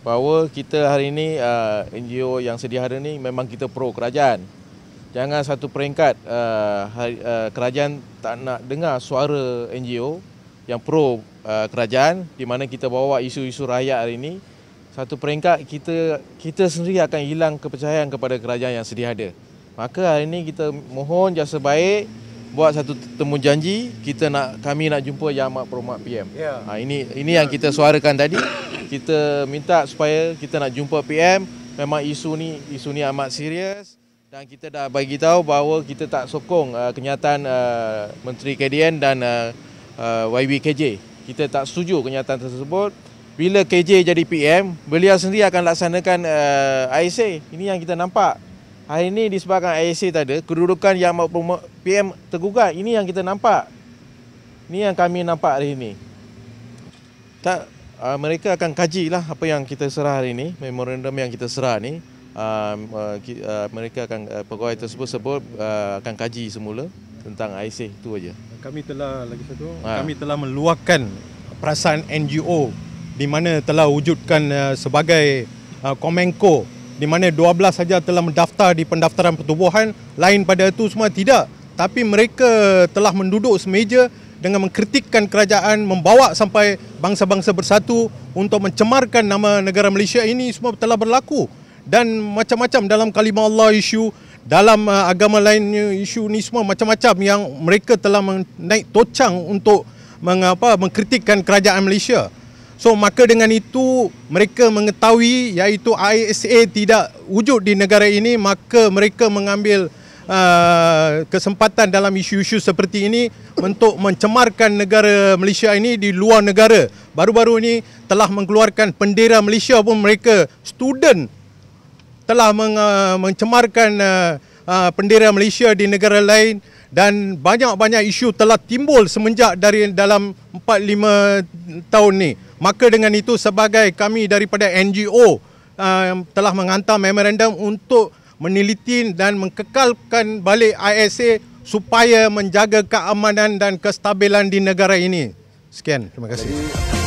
bahawa kita hari ini uh, NGO yang sedia hari ini memang kita pro kerajaan. Jangan satu peringkat uh, uh, kerajaan tak nak dengar suara NGO yang pro kerajaan di mana kita bawa isu-isu rakyat hari ini satu peringkat kita kita sendiri akan hilang kepercayaan kepada kerajaan yang sedia ada. Maka hari ini kita mohon jasa baik buat satu temu janji kita nak kami nak jumpa Yang Amat Perhormat PM. Ya. Ha, ini ini yang kita suarakan tadi kita minta supaya kita nak jumpa PM memang isu ni isu ni amat serius dan kita dah bagi tahu bahawa kita tak sokong uh, kenyataan uh, menteri KDN dan uh, uh, YBKJ kita tak setuju kenyataan tersebut bila KJ jadi PM beliau sendiri akan laksanakan uh, ISA ini yang kita nampak hari ini disebabkan ISA tak ada kedudukan yang PM tergugat ini yang kita nampak ini yang kami nampak hari ini tak uh, mereka akan kaji lah apa yang kita serah hari ini, memorandum yang kita serah ni. uh, uh, mereka akan uh, pegawai tersebut sebut uh, akan kaji semula tentang IC itu aja. Kami telah lagi satu, ha. kami telah meluahkan perasaan NGO di mana telah wujudkan uh, sebagai uh, Komenko di mana 12 saja telah mendaftar di pendaftaran pertubuhan lain pada itu semua tidak tapi mereka telah menduduk semeja dengan mengkritikkan kerajaan membawa sampai bangsa-bangsa bersatu untuk mencemarkan nama negara Malaysia ini semua telah berlaku dan macam-macam dalam kalimah Allah isu dalam uh, agama lain isu ni semua macam-macam yang mereka telah naik tocang untuk mengapa mengkritikkan kerajaan Malaysia. So maka dengan itu mereka mengetahui iaitu ISA tidak wujud di negara ini maka mereka mengambil uh, kesempatan dalam isu-isu seperti ini untuk mencemarkan negara Malaysia ini di luar negara. Baru-baru ini telah mengeluarkan bendera Malaysia pun mereka student telah meng, uh, mencemarkan bendera uh, uh, Malaysia di negara lain dan banyak-banyak isu telah timbul semenjak dari dalam 4-5 tahun ni. Maka dengan itu sebagai kami daripada NGO uh, telah menghantar memorandum untuk meneliti dan mengekalkan balik ISA supaya menjaga keamanan dan kestabilan di negara ini. Sekian, terima kasih. Jadi,